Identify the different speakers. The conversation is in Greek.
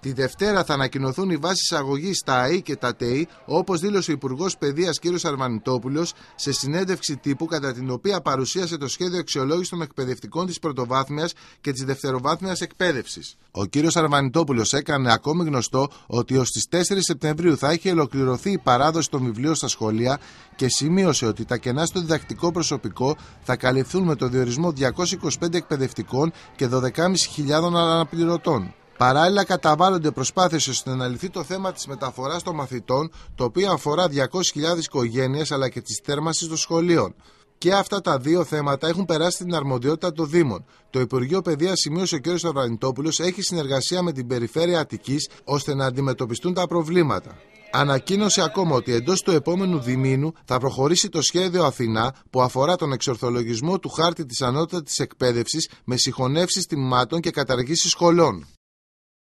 Speaker 1: Τη Δευτέρα θα ανακοινωθούν οι βάσεις αγωγή στα ΑΕ και τα ΤΕΙ, όπως δήλωσε ο Υπουργός Παιδείας κ. Αρμανιτόπουλο σε συνέντευξη τύπου, κατά την οποία παρουσίασε το σχέδιο αξιολόγησης των εκπαιδευτικών της πρωτοβάθμιας και της δευτεροβάθμιας εκπαίδευσης. Ο κ. Αρμανιτόπουλο έκανε ακόμη γνωστό ότι ως τις 4 Σεπτεμβρίου θα έχει ολοκληρωθεί η παράδοση των βιβλίων στα σχολεία και σημείωσε ότι τα κενά στο διδακτικό προσωπικό θα καλυφθούν με το διορισμό 225 εκπαιδευτικών και 12.500 αναπληρωτών. Παράλληλα, καταβάλλονται προσπάθειες ώστε να λυθεί το θέμα της μεταφοράς των μαθητών, το οποίο αφορά 200.000 οικογένειες αλλά και τη θέρμανσης των σχολείων. Και αυτά τα δύο θέματα έχουν περάσει την αρμοδιότητα των Δήμων. Το Υπουργείο Παιδείας, σημείωσε ο κ. Σταυρανιτόπουλο, έχει συνεργασία με την Περιφέρεια Αττικής ώστε να αντιμετωπιστούν τα προβλήματα. Ανακοίνωσε ακόμα ότι εντός του επόμενου διμήνου θα προχωρήσει το σχέδιο Αθηνά που αφορά τον εξορθολογισμό του χάρτη της ανώτατης εκπαίδευσης με συγχωνεύσεις τμήματων και καταργήσεις σχολών.